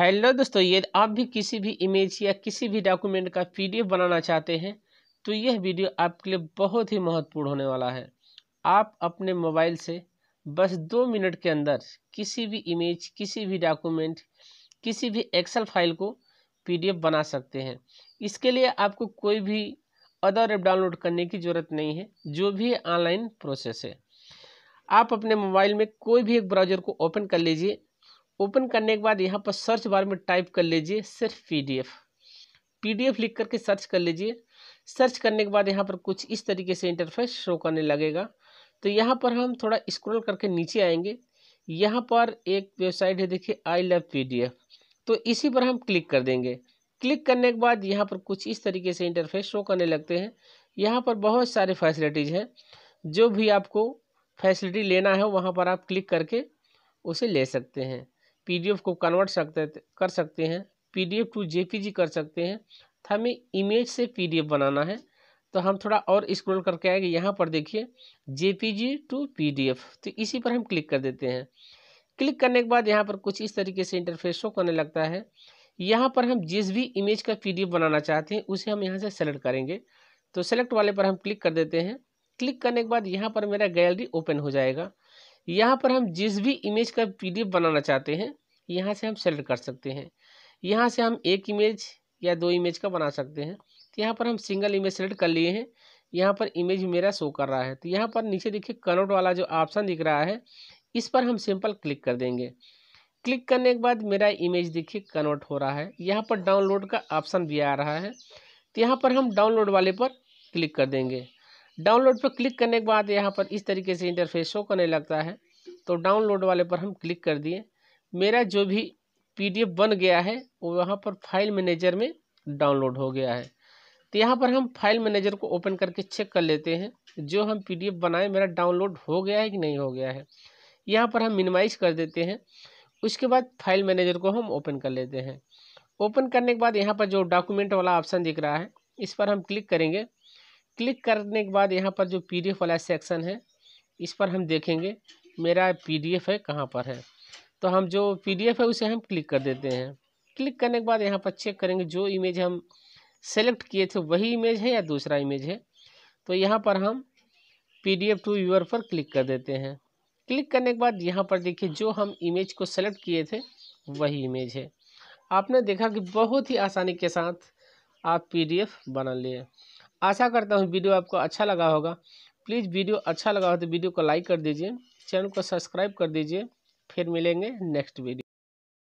hello दोस्तों यदि आप भी किसी भी इमेज या किसी भी डॉक्यूमेंट का पीडीएफ बनाना चाहते हैं तो यह वीडियो आपके लिए बहुत ही महत्वपूर्ण होने वाला है आप अपने मोबाइल से बस दो मिनट के अंदर किसी भी इमेज किसी भी डॉक्यूमेंट किसी भी एक्सेल फाइल को पीडीएफ बना सकते हैं इसके लिए आपको कोई भी अदर ऐप डाउनलोड करने की ज़रूरत नहीं है जो भी ऑनलाइन प्रोसेस है आप अपने मोबाइल में कोई भी एक ब्राउज़र को ओपन कर लीजिए ओपन करने के बाद यहाँ पर सर्च बार में टाइप कर लीजिए सिर्फ पीडीएफ पीडीएफ लिख करके सर्च कर लीजिए सर्च करने के बाद यहाँ पर कुछ इस तरीके से इंटरफेस शो करने लगेगा तो यहाँ पर हम थोड़ा स्क्रॉल करके नीचे आएंगे यहाँ पर एक वेबसाइट है देखिए आई लव पी तो इसी पर हम क्लिक कर देंगे क्लिक करने के बाद यहाँ पर कुछ इस तरीके से इंटरफेस शो करने लगते हैं यहाँ पर बहुत सारे फैसिलिटीज़ हैं जो भी आपको फैसिलिटी लेना है वहाँ पर आप क्लिक करके उसे ले सकते हैं पीडीएफ को कन्वर्ट सकते कर सकते हैं पीडीएफ टू जेपीजी कर सकते हैं तो हमें इमेज से पीडीएफ बनाना है तो हम थोड़ा और स्क्रॉल करके आएंगे यहाँ पर देखिए जेपीजी टू पीडीएफ तो इसी पर हम क्लिक कर देते हैं क्लिक करने के बाद यहाँ पर कुछ इस तरीके से इंटरफेस शो करने लगता है यहाँ पर हम जिस भी इमेज का पी बनाना चाहते हैं उसे हम यहाँ से सेलेक्ट करेंगे तो सेलेक्ट वाले पर हम क्लिक कर देते हैं क्लिक करने के बाद यहाँ पर मेरा गैलरी ओपन हो जाएगा यहाँ पर हम जिस भी इमेज का पीडीएफ बनाना चाहते हैं यहाँ से हम सेलेक्ट कर सकते हैं यहाँ से हम एक इमेज या दो इमेज का बना सकते हैं तो यहाँ पर हम सिंगल इमेज सेलेक्ट कर लिए हैं यहाँ पर इमेज मेरा शो कर रहा है तो यहाँ पर नीचे देखिए कन्वर्ट वाला जो ऑप्शन दिख रहा है इस पर हम सिंपल क्लिक कर देंगे क्लिक करने के बाद मेरा इमेज देखिए कन्वर्ट हो रहा है यहाँ पर डाउनलोड का ऑप्शन भी आ रहा है तो यहाँ पर हम डाउनलोड वाले पर क्लिक कर देंगे डाउनलोड पर क्लिक करने के बाद यहाँ पर इस तरीके से इंटरफेस शो करने लगता है तो डाउनलोड वाले पर हम क्लिक कर दिए मेरा जो भी पी डी एफ बन गया है वो यहाँ पर फाइल मैनेजर में डाउनलोड हो गया है तो यहाँ पर हम फाइल मैनेजर को ओपन करके चेक कर लेते हैं जो हम पी डी एफ बनाए मेरा डाउनलोड हो गया है कि नहीं हो गया है यहाँ पर हम मिनिमाइज कर देते हैं उसके बाद फाइल मैनेजर को हम ओपन कर लेते हैं ओपन करने के बाद यहाँ पर जो डॉक्यूमेंट वाला ऑप्शन दिख रहा है इस पर हम क्लिक करेंगे क्लिक करने के बाद यहाँ पर जो पी वाला सेक्शन है इस पर हम देखेंगे मेरा पी है कहाँ पर है तो हम जो पीडीएफ है उसे हम क्लिक कर देते हैं क्लिक करने के बाद यहाँ पर चेक करेंगे जो इमेज हम सेलेक्ट किए थे वही इमेज है या दूसरा इमेज है तो यहाँ पर हम P D F to viewer पर क्लिक कर देते हैं क्लिक करने के बाद यहाँ पर देखिए जो हम इमेज को सेलेक्ट किए थे वही इमेज है आपने देखा कि बहुत ही आसानी के साथ आप पी डी एफ बना लिए आशा करता हूँ वीडियो आपको अच्छा लगा होगा प्लीज़ वीडियो अच्छा लगा हो तो वीडियो को लाइक कर दीजिए चैनल को सब्सक्राइब कर दीजिए फिर मिलेंगे नेक्स्ट वीडियो